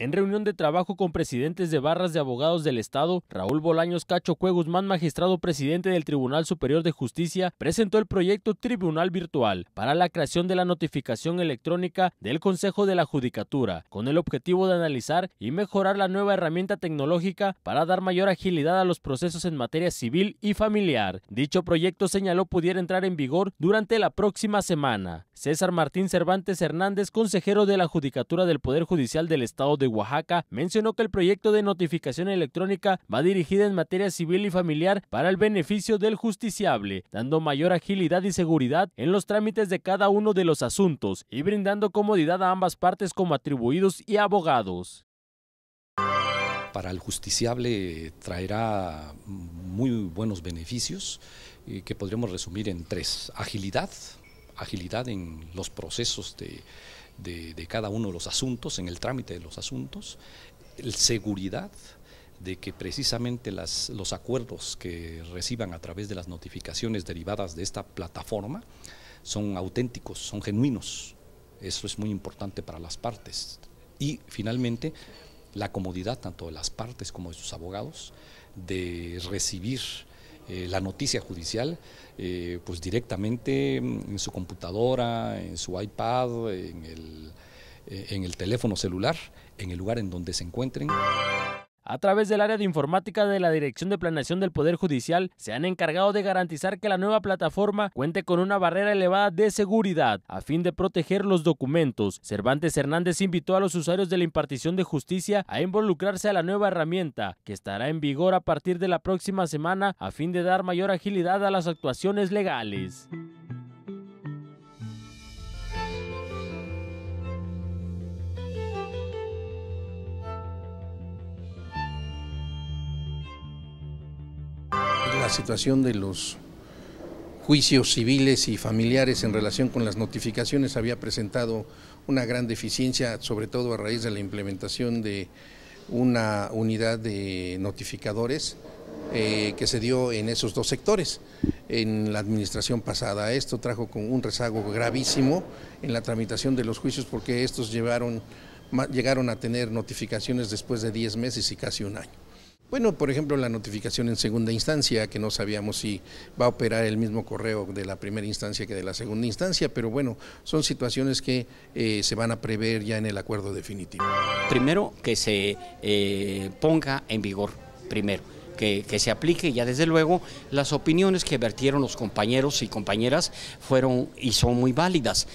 En reunión de trabajo con presidentes de barras de abogados del Estado, Raúl Bolaños Cacho Cue Guzmán, magistrado presidente del Tribunal Superior de Justicia, presentó el proyecto Tribunal Virtual para la creación de la notificación electrónica del Consejo de la Judicatura, con el objetivo de analizar y mejorar la nueva herramienta tecnológica para dar mayor agilidad a los procesos en materia civil y familiar. Dicho proyecto señaló pudiera entrar en vigor durante la próxima semana. César Martín Cervantes Hernández, consejero de la Judicatura del Poder Judicial del Estado de Oaxaca, mencionó que el proyecto de notificación electrónica va dirigida en materia civil y familiar para el beneficio del justiciable, dando mayor agilidad y seguridad en los trámites de cada uno de los asuntos y brindando comodidad a ambas partes como atribuidos y abogados para el justiciable traerá muy buenos beneficios eh, que podríamos resumir en tres. Agilidad, agilidad en los procesos de, de, cada uno de los asuntos, en el trámite de los asuntos, seguridad de que precisamente los acuerdos que reciban a través de las notificaciones derivadas de esta plataforma son auténticos, son genuinos. Eso es muy importante para las partes. Y finalmente, la comodidad tanto de las partes como de sus abogados de recibir eh, la noticia judicial, eh, pues directamente mm, en su computadora, en su iPad, en el, eh, en el teléfono celular, en el lugar en donde se encuentren. A través del área de informática de la Dirección de Planeación del Poder Judicial, se han encargado de garantizar que la nueva plataforma cuente con una barrera elevada de seguridad a fin de proteger los documentos. Cervantes Hernández invitó a los usuarios de la impartición de justicia a involucrarse a la nueva herramienta, que estará en vigor a partir de la próxima semana a fin de dar mayor agilidad a las actuaciones legales. la situación de los juicios civiles y familiares en relación con las notificaciones había presentado una gran deficiencia, sobre todo a raíz de la implementación de una unidad de notificadores eh, que se dio en esos dos sectores en la administración pasada. Esto trajo con un rezago gravísimo en la tramitación de los juicios porque estos llegaron a tener notificaciones después de 10 meses y casi un año. Bueno, por ejemplo, la notificación en segunda instancia, que no sabíamos si va a operar el mismo correo de la primera instancia que de la segunda instancia, pero bueno, son situaciones que eh, se van a prever ya en el acuerdo definitivo. Primero, que se eh, ponga en vigor, primero. Que, que, se aplique. Ya desde luego las opiniones que vertieron los compañeros y compañeras fueron y son muy válidas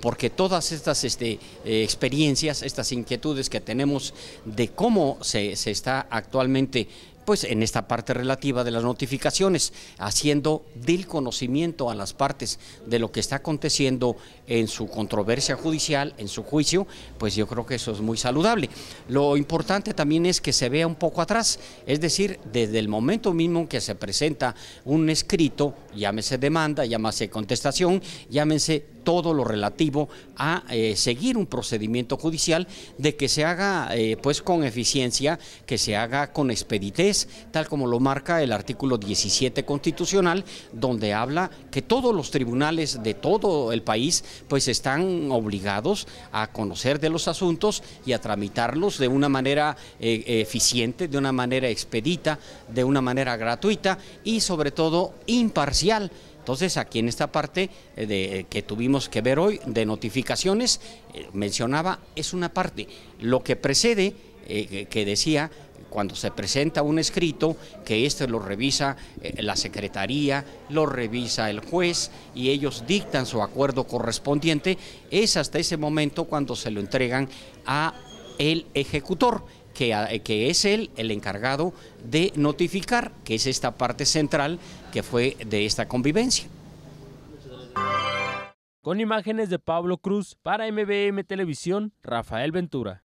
porque todas estas este, eh, experiencias, estas inquietudes que tenemos de cómo se, está actualmente pues en esta parte relativa de las notificaciones, haciendo del conocimiento a las partes de lo que está aconteciendo en su controversia judicial, en su juicio, pues yo creo que eso es muy saludable. Lo importante también es que se vea un poco atrás, es decir, desde el momento mismo que se presenta un escrito, llámese demanda, llámese contestación, llámese todo lo relativo a eh, seguir un procedimiento judicial de que se haga eh, pues con eficiencia, que se haga con expeditez, tal como lo marca el artículo 17 constitucional, donde habla que todos los tribunales de todo el país pues están obligados a conocer de los asuntos y a tramitarlos de una manera eh, eficiente, de una manera expedita, de una manera gratuita y sobre todo imparcial entonces, aquí en esta parte eh, eh, que tuvimos que ver hoy de notificaciones, eh, mencionaba, es una parte. Lo que precede, que decía, cuando se presenta un escrito, que este lo revisa la Secretaría, lo revisa el juez y ellos dictan su acuerdo correspondiente, es hasta ese momento cuando se lo entregan a el ejecutor que, es él el encargado de notificar, que es esta parte central que fue de esta convivencia. Con imágenes de Pablo Cruz para MBM Televisión, Rafael Ventura.